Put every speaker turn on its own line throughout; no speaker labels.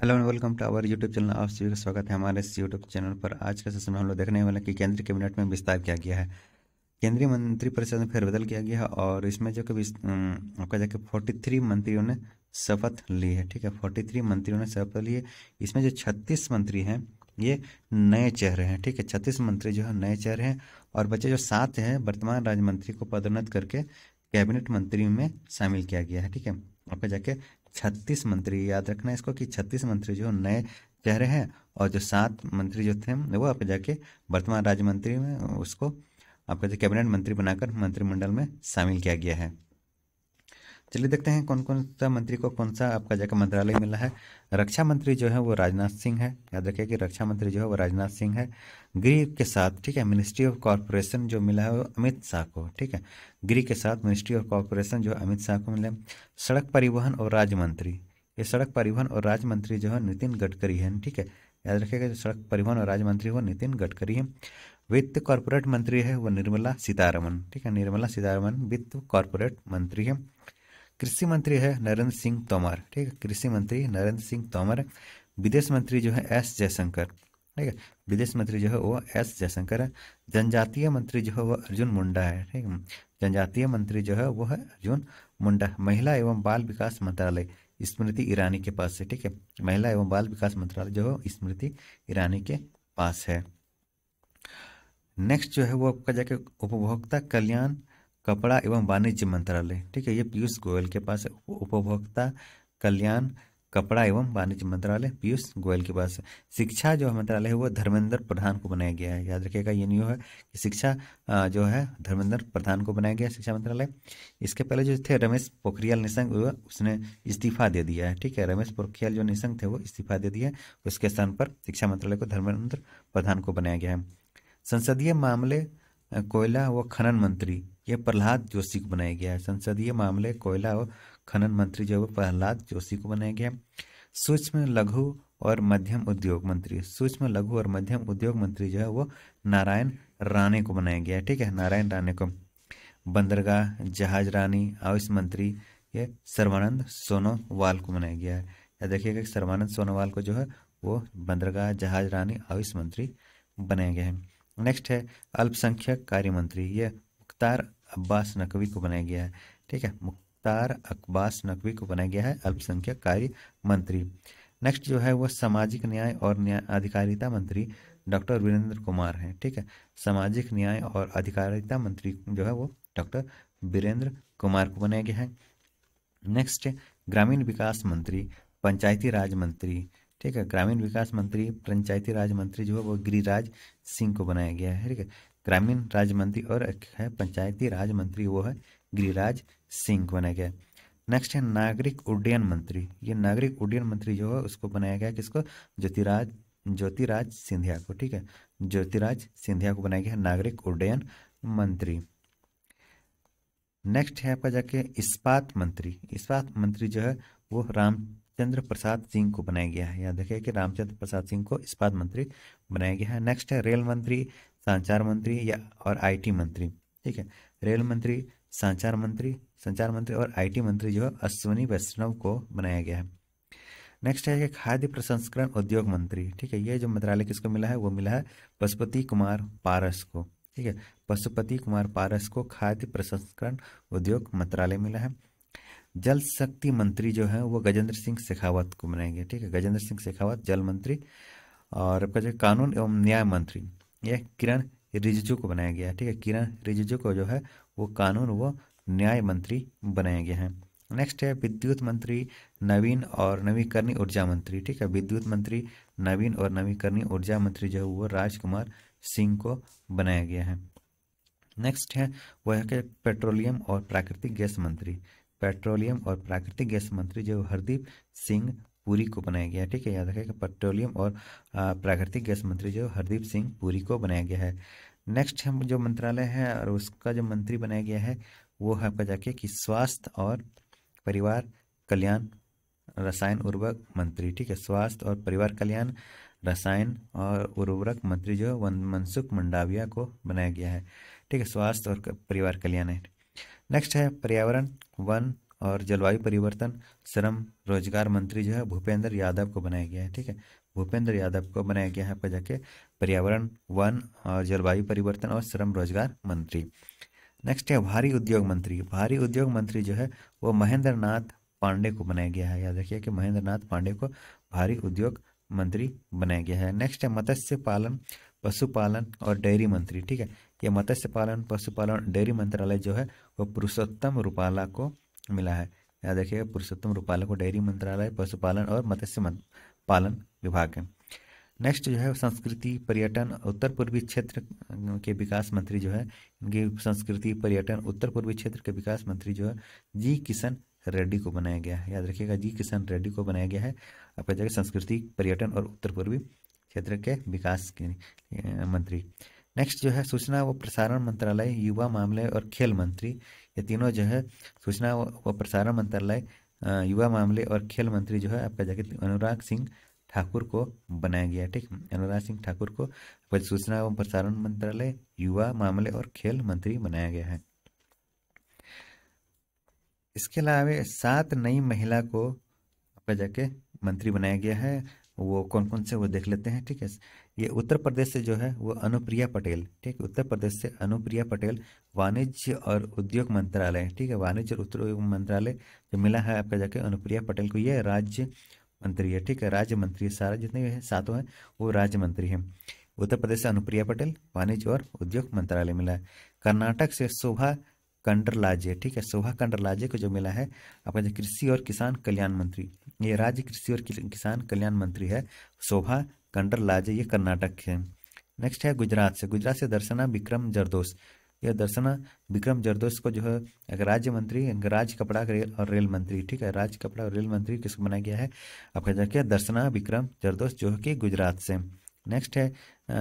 hello and welcome to our YouTube channel आप सभी का स्वागत है हमारे इस यूट्यूब चैनल पर आज के सेशन में हम लोग देखने वाले हैं कि केंद्रीय कैबिनेट में विस्तार किया गया है केंद्रीय मंत्री परिषद में फेरबदल किया गया है और इसमें जो कि आपका जाके फोर्टी थ्री मंत्रियों ने शपथ ली है ठीक है फोर्टी थ्री मंत्रियों ने शपथ ली है इसमें जो छत्तीस मंत्री हैं ये नए चेहरे हैं ठीक है छत्तीस मंत्री जो है नए चेहरे हैं और बच्चे जो सात हैं वर्तमान राज्य मंत्री को पदोन्नत करके कैबिनेट मंत्री में शामिल किया गया है ठीक है आपका जाके छत्तीस मंत्री याद रखना इसको कि छत्तीस मंत्री जो नए चेहरे हैं और जो सात मंत्री जो थे वो आप जाके वर्तमान राज्य मंत्री में उसको आपका जो कैबिनेट मंत्री बनाकर मंत्रिमंडल में शामिल किया गया है चलिए देखते हैं कौन कौन सा मंत्री को कौन सा आपका जाकर मंत्रालय मिला है रक्षा मंत्री जो है वो राजनाथ सिंह है याद रखिए कि रक्षा मंत्री जो है वो राजनाथ सिंह है गृह के साथ ठीक है मिनिस्ट्री ऑफ कॉरपोरेशन जो मिला है वो अमित शाह को ठीक है गृह के साथ मिनिस्ट्री ऑफ कॉरपोरेशन जो अमित शाह को मिला सड़क परिवहन और राज्य मंत्री ये सड़क परिवहन और राज्य मंत्री जो है नितिन गडकरी है ठीक है याद रखिएगा जो सड़क परिवहन और राज्य मंत्री वो नितिन गडकरी है वित्त कॉरपोरेट मंत्री है वो निर्मला सीतारमन ठीक है निर्मला सीतारमन वित्त कॉरपोरेट मंत्री है कृषि मंत्री है नरेंद्र सिंह तोमर ठीक है कृषि मंत्री नरेंद्र सिंह तोमर विदेश मंत्री जो है एस जयशंकर ठीक है विदेश मंत्री जो है वो एस जयशंकर है जनजातीय मंत्री जो है वो अर्जुन मुंडा है ठीक है जनजातीय मंत्री जो है वो है अर्जुन मुंडा महिला एवं बाल विकास मंत्रालय स्मृति ईरानी के पास है ठीक है महिला एवं बाल विकास मंत्रालय जो है स्मृति ईरानी के पास है नेक्स्ट जो है वो आपका जाके उपभोक्ता कल्याण कपड़ा एवं वाणिज्य मंत्रालय ठीक है ये पीयूष गोयल के पास है उपभोक्ता कल्याण कपड़ा एवं वाणिज्य मंत्रालय पीयूष गोयल के पास है शिक्षा जो मंत्रालय है वो धर्मेंद्र प्रधान को बनाया गया है याद रखिएगा ये न्यू है कि शिक्षा जो है धर्मेंद्र प्रधान को बनाया गया शिक्षा मंत्रालय इसके पहले जो थे रमेश पोखरियाल निशंक उसने इस्तीफा दे दिया है ठीक है रमेश पोखरियाल जो निशंक थे वो इस्तीफा दे दिया उसके स्थान पर शिक्षा मंत्रालय को धर्मेंद्र प्रधान को बनाया गया है संसदीय मामले कोयला व खनन मंत्री यह प्रहलाद जोशी को बनाया गया है संसदीय मामले कोयला और खनन मंत्री जो है प्रहलाद जोशी को बनाया गया सूक्ष्म लघु और मध्यम उद्योग मंत्री सूक्ष्म लघु और मध्यम उद्योग मंत्री जो है वो नारायण राणे को बनाया गया ठीक है नारायण राणे को बंदरगाह जहाज रानी आयुष मंत्री ये सर्वानंद सोनोवाल को बनाया गया है या देखिएगा कि सर्वानंद सोनोवाल को जो है वो बंदरगाह जहाज रानी आयुष मंत्री बनाया गया है नेक्स्ट है अल्पसंख्यक कार्य मंत्री ये मुख्तार अब्बास नकवी को बनाया गया है ठीक है मुख्तार अब्बास नकवी को बनाया गया है अल्पसंख्यक कार्य मंत्री नेक्स्ट जो है वह सामाजिक न्याय और न्याय अधिकारिता मंत्री डॉक्टर वीरेंद्र कुमार हैं ठीक है सामाजिक न्याय और अधिकारिता मंत्री जो है वो डॉक्टर वीरेंद्र कुमार को बनाया गया है नेक्स्ट ग्रामीण विकास मंत्री पंचायती राज मंत्री ठीक है ग्रामीण विकास मंत्री पंचायती राज मंत्री जो है वो गिरिराज सिंह को बनाया गया है ठीक है ग्रामीण राज्य मंत्री और है पंचायती राज मंत्री वो है गिरिराज सिंह बनाया गया नेक्स्ट है नागरिक उड्डयन मंत्री ये नागरिक उड्डयन मंत्री जो है उसको बनाया गया किसको ज्योतिराज ज्योतिराज सिंधिया को ठीक है ज्योतिराज सिंधिया को बनाया गया नागरिक उड्डयन मंत्री नेक्स्ट है आपका जाके इस्पात मंत्री इस्पात मंत्री जो है वो रामचंद्र प्रसाद सिंह को बनाया गया है याद रखिए कि रामचंद्र प्रसाद सिंह को इस्पात मंत्री बनाया गया है नेक्स्ट है रेल मंत्री संचार मंत्री या और आईटी मंत्री ठीक है रेल मंत्री संचार मंत्री संचार मंत्री और आईटी मंत्री जो है अश्विनी वैष्णव को बनाया गया है नेक्स्ट है खाद्य प्रसंस्करण उद्योग मंत्री ठीक है ये जो मंत्रालय किसको मिला है वो मिला है पशुपति कुमार पारस को ठीक है पशुपति कुमार पारस को खाद्य प्रसंस्करण उद्योग मंत्रालय मिला है जल शक्ति मंत्री जो है वो गजेंद्र सिंह शेखावत को बनाएंगे ठीक है गजेंद्र सिंह शेखावत जल मंत्री और आपका जो कानून एवं न्याय मंत्री यह किरण रिजिजू को बनाया गया है ठीक है किरण रिजिजू को जो है वो कानून व न्याय मंत्री बनाया गया है नेक्स्ट है विद्युत मंत्री नवीन और नवीकरणीय ऊर्जा मंत्री ठीक है विद्युत मंत्री नवीन और नवीकरणीय ऊर्जा मंत्री जो है वो राजकुमार सिंह को बनाया गया है नेक्स्ट है वह है पेट्रोलियम और प्राकृतिक गैस मंत्री पेट्रोलियम और प्राकृतिक गैस मंत्री जो हरदीप सिंह पुरी को बनाया गया है ठीक है याद रखें कि पेट्रोलियम और प्राकृतिक गैस मंत्री जो हरदीप सिंह पुरी को बनाया गया है नेक्स्ट हम जो मंत्रालय है और उसका जो मंत्री बनाया गया है वो है आपका जाके कि स्वास्थ्य और परिवार कल्याण रसायन उर्वरक मंत्री ठीक है स्वास्थ्य और परिवार कल्याण रसायन और उर्वरक मंत्री जो है मनसुख मंडाविया को बनाया गया है ठीक है स्वास्थ्य और परिवार कल्याण है नेक्स्ट है पर्यावरण वन और जलवायु परिवर्तन श्रम रोजगार मंत्री जो है भूपेंद्र यादव को बनाया गया है ठीक है भूपेंद्र यादव को बनाया गया है आपका जाके पर्यावरण वन और जलवायु परिवर्तन और श्रम रोजगार मंत्री नेक्स्ट है भारी उद्योग मंत्री भारी उद्योग मंत्री जो है वो महेंद्र नाथ पांडे को बनाया गया है याद रखिए कि महेंद्र नाथ पांडे को भारी उद्योग मंत्री बनाया गया है नेक्स्ट है मत्स्य पालन पशुपालन और डेयरी मंत्री ठीक है ये मत्स्य पालन पशुपालन डेयरी मंत्रालय जो है वो पुरुषोत्तम रूपाला को मिला है याद देखिए पुरुषोत्तम रूपाला को डेयरी मंत्रालय पशुपालन और मत्स्य पालन विभाग है नेक्स्ट जो है संस्कृति पर्यटन उत्तर पूर्वी क्षेत्र के विकास मंत्री जो है इनकी संस्कृति पर्यटन उत्तर पूर्वी क्षेत्र के विकास मंत्री जो है जी किशन रेड्डी को बनाया गया है याद रखिएगा जी किशन रेड्डी को बनाया गया है आप जगह संस्कृति पर्यटन और उत्तर पूर्वी क्षेत्र के विकास के मंत्री नेक्स्ट जो है सूचना व प्रसारण मंत्रालय युवा मामले और खेल मंत्री ये तीनों जो है सूचना व प्रसारण मंत्रालय युवा मामले और खेल मंत्री जो है आपका जाके अनुराग सिंह ठाकुर को बनाया गया ठीक अनुराग सिंह ठाकुर को सूचना एवं प्रसारण मंत्रालय युवा मामले और खेल मंत्री बनाया गया है इसके अलावा सात नई महिला को आपका जाके मंत्री बनाया गया है वो कौन कौन से वो देख लेते हैं ठीक है ये उत्तर प्रदेश से जो है वो अनुप्रिया पटेल ठीक उत्तर प्रदेश से अनुप्रिया पटेल वाणिज्य और उद्योग मंत्रालय ठीक है वाणिज्य और उद्योग मंत्रालय जो मिला है आपका जाके अनुप्रिया पटेल को ये राज्य मंत्री है ठीक है राज्य मंत्री सारा जितने है सातों हैं वो राज्य मंत्री हैं उत्तर प्रदेश से अनुप्रिया पटेल वाणिज्य और उद्योग मंत्रालय मिला है कर्नाटक से शोभा कंडरलाजे ठीक है शोभा कंडरलाजे को जो मिला है आपका जो कृषि और किसान कल्याण मंत्री ये राज्य कृषि और किसान कल्याण मंत्री है शोभा लाज ये कर्नाटक है नेक्स्ट है गुजरात से गुजरात से दर्शना विक्रम जरदोस यह दर्शना विक्रम जरदोस को जो है राज्य मंत्री राज कपड़ा रेल और रेल मंत्री ठीक है राज कपड़ा और रेल मंत्री किसको बनाया गया है आपका जाके दर्शना विक्रम जरदोस जो है कि गुजरात से नेक्स्ट है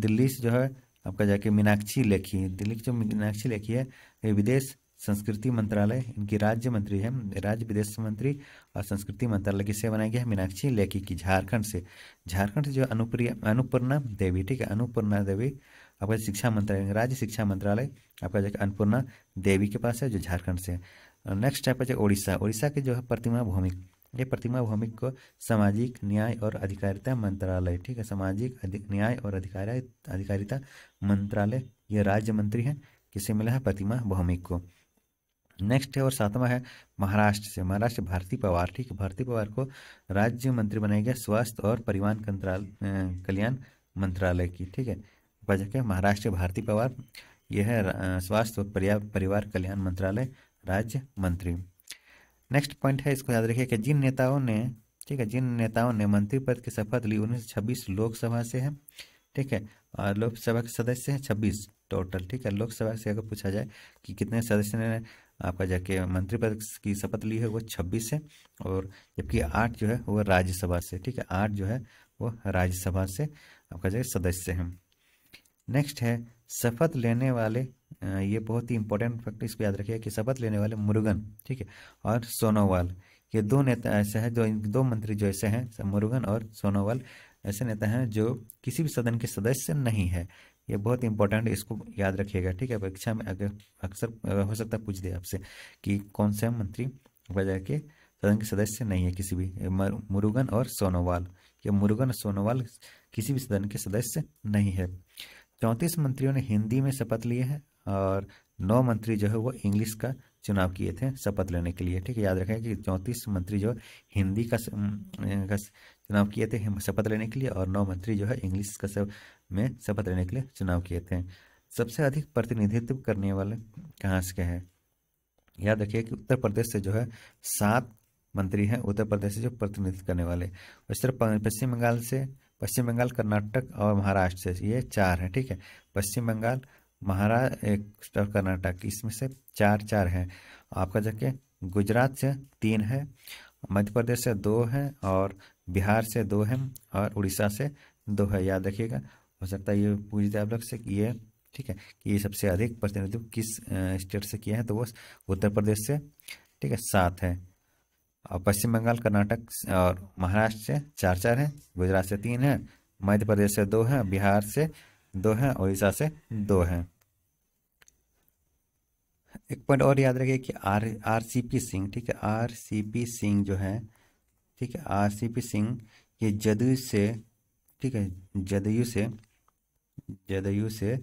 दिल्ली से जो है आपका जाके मीनाक्षी लेखी दिल्ली की जो मीनाक्षी लेखी है ये विदेश संस्कृति मंत्रालय इनकी राज्य मंत्री है राज्य विदेश मंत्री और संस्कृति मंत्रालय किससे बनाया गया है मीनाक्षी लेखी की झारखंड से झारखंड से जो अनुप्रिया अनुपूर्णा देवी ठीक है अनुपूर्णा देवी आपका शिक्षा मंत्रालय राज्य शिक्षा मंत्रालय आपका जो अनुपूर्णा देवी के पास है जो झारखंड से है नेक्स्ट आपका जो उड़ीसा उड़ीसा के जो है प्रतिमा भूमिक ये प्रतिमा भूमिक को सामाजिक न्याय और अधिकारिता मंत्रालय ठीक है सामाजिक न्याय और अधिकार अधिकारिता मंत्रालय ये राज्य मंत्री है किसे मिला है प्रतिमा भौमिक को नेक्स्ट है और सातवां है महाराष्ट्र से महाराष्ट्र भारती पवार ठीक है भारती पवार को राज्य मंत्री बनाया गया स्वास्थ्य और परिवहन कल्याण मंत्रालय की ठीक है बजट है महाराष्ट्र भारती पवार यह है स्वास्थ्य और परिवार कल्याण मंत्रालय राज्य मंत्री नेक्स्ट पॉइंट है इसको याद रखिए कि जिन नेताओं ने ठीक है जिन नेताओं ने मंत्री पद की शपथ ली उन्नीस छब्बीस लोकसभा से है ठीक है और लोकसभा के सदस्य हैं छब्बीस टोटल ठीक है लोकसभा से अगर पूछा जाए कि कितने सदस्य ने आपका जाके मंत्री पद की शपथ ली है वो छब्बीस से और जबकि आठ जो है वो राज्यसभा से ठीक है आठ जो है वो राज्यसभा से आपका जाके सदस्य हैं नेक्स्ट है शपथ लेने वाले ये बहुत ही इंपॉर्टेंट फैक्ट इसको याद रखिए कि शपथ लेने वाले मुरुगन ठीक है और सोनोवाल ये दो नेता ऐसे हैं जो दो मंत्री जो ऐसे हैं मुरुगन और सोनोवाल ऐसे नेता हैं जो किसी भी सदन के सदस्य नहीं है ये बहुत इंपॉर्टेंट इसको याद रखिएगा ठीक है परीक्षा में अगर अक्सर हो सकता है पूछ दे आपसे कि कौन से मंत्री बाजार के सदन के सदस्य नहीं है किसी भी मुरुगन और सोनोवाल ये मुरुगन और सोनोवाल किसी भी सदन के सदस्य नहीं है चौंतीस मंत्रियों ने हिंदी में शपथ लिए हैं और नौ मंत्री जो है वो इंग्लिश का चुनाव किए थे शपथ लेने के लिए ठीक है याद रखें कि चौंतीस मंत्री जो हिंदी का चुनाव किए थे शपथ लेने के लिए और नौ मंत्री जो है इंग्लिश का सब में शपथ लेने के लिए चुनाव किए थे सबसे अधिक प्रतिनिधित्व करने वाले कहाँ से हैं याद रखिए कि उत्तर प्रदेश से जो है सात मंत्री हैं उत्तर प्रदेश से जो प्रतिनिधित्व करने वाले उस पश्चिम बंगाल से पश्चिम बंगाल कर्नाटक और महाराष्ट्र से ये चार हैं ठीक है पश्चिम बंगाल महाराष्ट्र और कर्नाटक इसमें से चार चार हैं आपका जगह गुजरात से तीन है मध्य प्रदेश से दो हैं और बिहार से दो है और उड़ीसा से दो है याद रखिएगा हो सकता है ये पूछ दे आप लोग से ये ठीक है कि ये सबसे अधिक प्रतिनिधित्व किस स्टेट से किया है तो वो उत्तर प्रदेश से ठीक है सात है और पश्चिम बंगाल कर्नाटक और महाराष्ट्र से चार चार हैं गुजरात से तीन हैं मध्य प्रदेश से दो हैं बिहार से दो हैं उड़ीसा से दो हैं एक पॉइंट और याद रखिए कि R R C P Singh ठीक है आर सी पी सिंह जो है ठीक है पी सिंह ये जदयू से ठीक है जदयू से जदयू से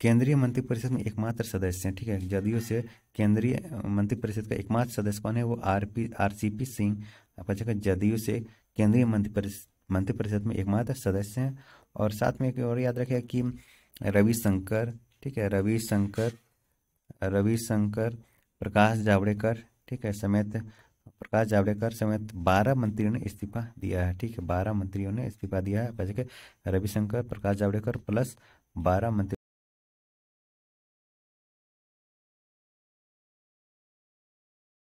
केंद्रीय मंत्रिपरिषद में एकमात्र सदस्य हैं ठीक है जदयू से केंद्रीय मंत्रिपरिषद का एकमात्र सदस्य कौन है वो R P R C P Singh आपका अच्छा, जगह जदयू से केंद्रीय मंत्रिपरिषद मंत्रिपरिषद में एकमात्र सदस्य हैं और साथ में एक और याद रखेगा कि रविशंकर ठीक है रविशंकर रविशंकर प्रकाश जावड़ेकर ठीक है समेत प्रकाश जावड़ेकर समेत बारह मंत्रियों ने इस्तीफा दिया है ठीक है बारह मंत्रियों ने इस्तीफा दिया है रविशंकर प्रकाश जावड़ेकर प्लस बारह मंत्री